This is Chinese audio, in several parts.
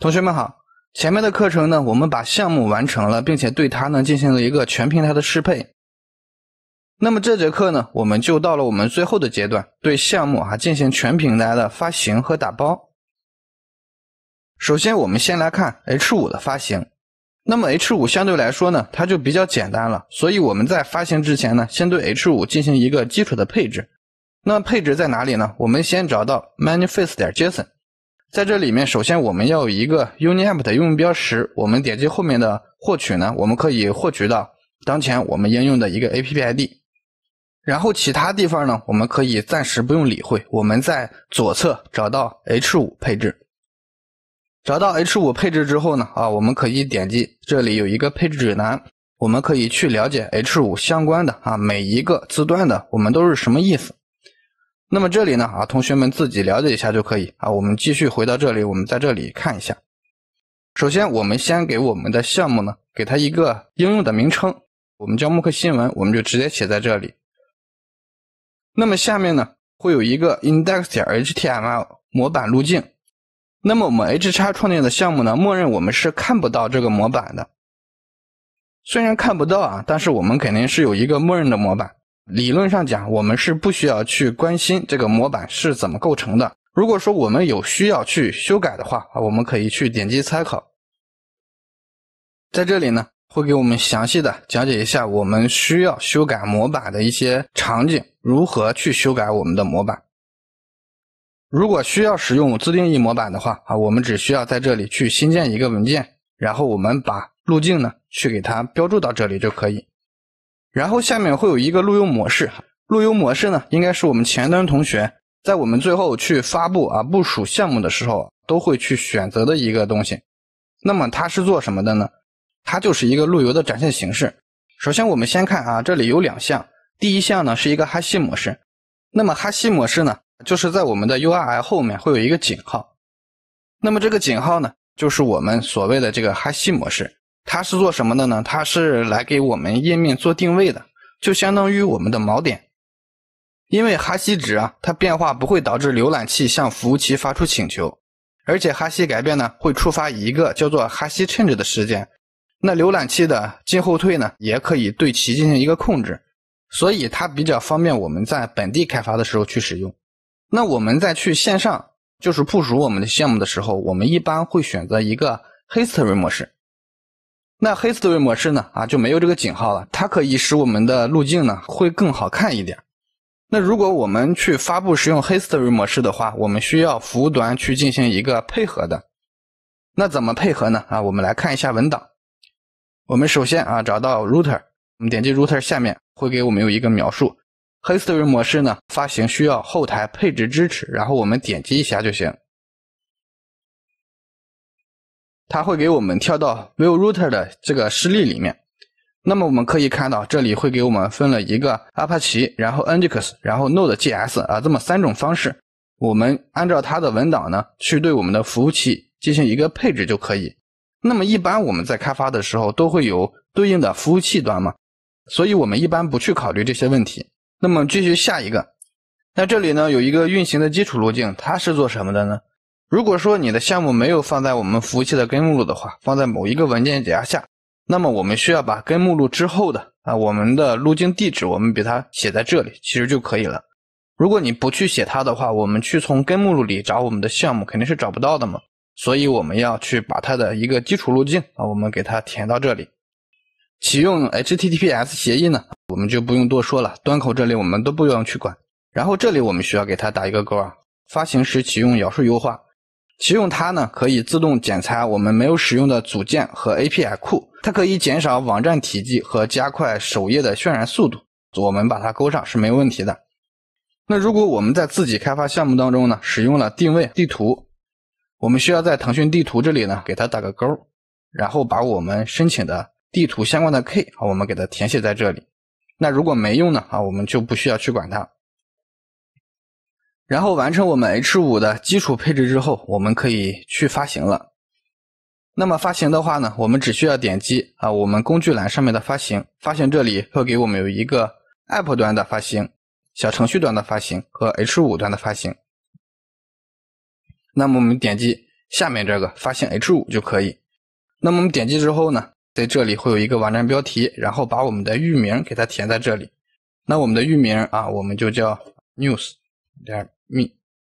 同学们好，前面的课程呢，我们把项目完成了，并且对它呢进行了一个全平台的适配。那么这节课呢，我们就到了我们最后的阶段，对项目啊进行全平台的发行和打包。首先，我们先来看 H 五的发行。那么 H 五相对来说呢，它就比较简单了，所以我们在发行之前呢，先对 H 五进行一个基础的配置。那配置在哪里呢？我们先找到 manifest 点 json。在这里面，首先我们要有一个 UniApp 的应用标识，我们点击后面的获取呢，我们可以获取到当前我们应用的一个 APP ID。然后其他地方呢，我们可以暂时不用理会。我们在左侧找到 H5 配置，找到 H5 配置之后呢，啊，我们可以点击这里有一个配置指南，我们可以去了解 H5 相关的啊每一个字段的我们都是什么意思。那么这里呢啊，同学们自己了解一下就可以啊。我们继续回到这里，我们在这里看一下。首先，我们先给我们的项目呢，给它一个应用的名称，我们叫慕课新闻，我们就直接写在这里。那么下面呢，会有一个 index 点 html 模板路径。那么我们 H 叉创建的项目呢，默认我们是看不到这个模板的。虽然看不到啊，但是我们肯定是有一个默认的模板。理论上讲，我们是不需要去关心这个模板是怎么构成的。如果说我们有需要去修改的话啊，我们可以去点击参考，在这里呢会给我们详细的讲解一下我们需要修改模板的一些场景，如何去修改我们的模板。如果需要使用自定义模板的话啊，我们只需要在这里去新建一个文件，然后我们把路径呢去给它标注到这里就可以。然后下面会有一个路由模式，路由模式呢，应该是我们前端同学在我们最后去发布啊部署项目的时候都会去选择的一个东西。那么它是做什么的呢？它就是一个路由的展现形式。首先我们先看啊，这里有两项，第一项呢是一个哈希模式。那么哈希模式呢，就是在我们的 URI 后面会有一个井号。那么这个井号呢，就是我们所谓的这个哈希模式。它是做什么的呢？它是来给我们页面做定位的，就相当于我们的锚点。因为哈希值啊，它变化不会导致浏览器向服务器发出请求，而且哈希改变呢，会触发一个叫做哈希 g 着的事件。那浏览器的进后退呢，也可以对其进行一个控制，所以它比较方便我们在本地开发的时候去使用。那我们在去线上就是部署我们的项目的时候，我们一般会选择一个 history 模式。那黑 r y 模式呢？啊，就没有这个井号了。它可以使我们的路径呢会更好看一点。那如果我们去发布使用 History 模式的话，我们需要服务端去进行一个配合的。那怎么配合呢？啊，我们来看一下文档。我们首先啊找到 router，我们点击 router 下面会给我们有一个描述。History 模式呢发行需要后台配置支持，然后我们点击一下就行。它会给我们跳到 Vue Router 的这个示例里面，那么我们可以看到，这里会给我们分了一个 Apache，然后 Nginx，然后 Node.js，啊，这么三种方式。我们按照它的文档呢，去对我们的服务器进行一个配置就可以。那么一般我们在开发的时候都会有对应的服务器端嘛，所以我们一般不去考虑这些问题。那么继续下一个，那这里呢有一个运行的基础路径，它是做什么的呢？如果说你的项目没有放在我们服务器的根目录的话，放在某一个文件夹下，那么我们需要把根目录之后的啊我们的路径地址我们给它写在这里，其实就可以了。如果你不去写它的话，我们去从根目录里找我们的项目肯定是找不到的嘛。所以我们要去把它的一个基础路径啊我们给它填到这里。启用 HTTPS 协议呢，我们就不用多说了，端口这里我们都不用去管。然后这里我们需要给它打一个勾啊，发行时启用咬数优化。其用它呢，可以自动剪裁我们没有使用的组件和 A P I 库，它可以减少网站体积和加快首页的渲染速度。我们把它勾上是没问题的。那如果我们在自己开发项目当中呢，使用了定位地图，我们需要在腾讯地图这里呢，给它打个勾，然后把我们申请的地图相关的 K，啊，我们给它填写在这里。那如果没用呢啊，我们就不需要去管它。然后完成我们 H 五的基础配置之后，我们可以去发行了。那么发行的话呢，我们只需要点击啊，我们工具栏上面的发行。发行这里会给我们有一个 App 端的发行、小程序端的发行和 H 五端的发行。那么我们点击下面这个发行 H 五就可以。那么我们点击之后呢，在这里会有一个网站标题，然后把我们的域名给它填在这里。那我们的域名啊，我们就叫 news。点 me，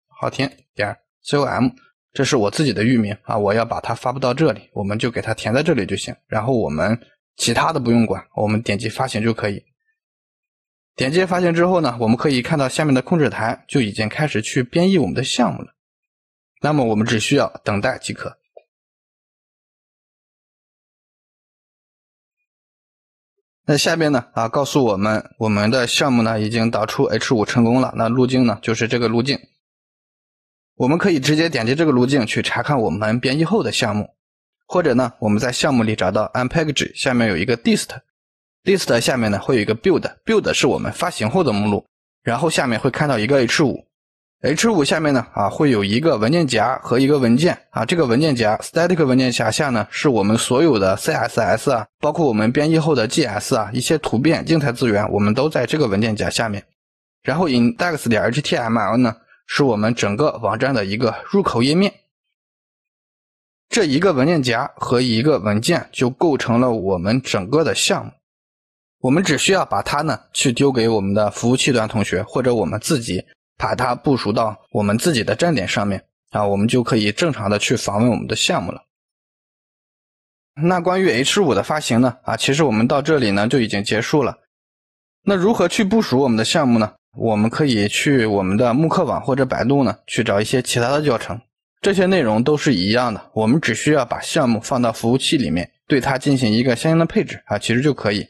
昊天点 com，这是我自己的域名啊，我要把它发布到这里，我们就给它填在这里就行。然后我们其他的不用管，我们点击发行就可以。点击发行之后呢，我们可以看到下面的控制台就已经开始去编译我们的项目了。那么我们只需要等待即可。那下边呢啊告诉我们，我们的项目呢已经导出 H 五成功了。那路径呢就是这个路径，我们可以直接点击这个路径去查看我们编译后的项目，或者呢我们在项目里找到 u n p a c k a g e 下面有一个 dist，dist 下面呢会有一个 build，build 是我们发行后的目录，然后下面会看到一个 H 五。H 五下面呢，啊，会有一个文件夹和一个文件啊。这个文件夹 static 文件夹下呢，是我们所有的 CSS 啊，包括我们编译后的 g s 啊，一些图片、静态资源，我们都在这个文件夹下面。然后 index 点 HTML 呢，是我们整个网站的一个入口页面。这一个文件夹和一个文件就构成了我们整个的项目。我们只需要把它呢，去丢给我们的服务器端同学，或者我们自己。把它部署到我们自己的站点上面啊，我们就可以正常的去访问我们的项目了。那关于 H 五的发行呢？啊，其实我们到这里呢就已经结束了。那如何去部署我们的项目呢？我们可以去我们的慕课网或者百度呢去找一些其他的教程，这些内容都是一样的。我们只需要把项目放到服务器里面，对它进行一个相应的配置啊，其实就可以。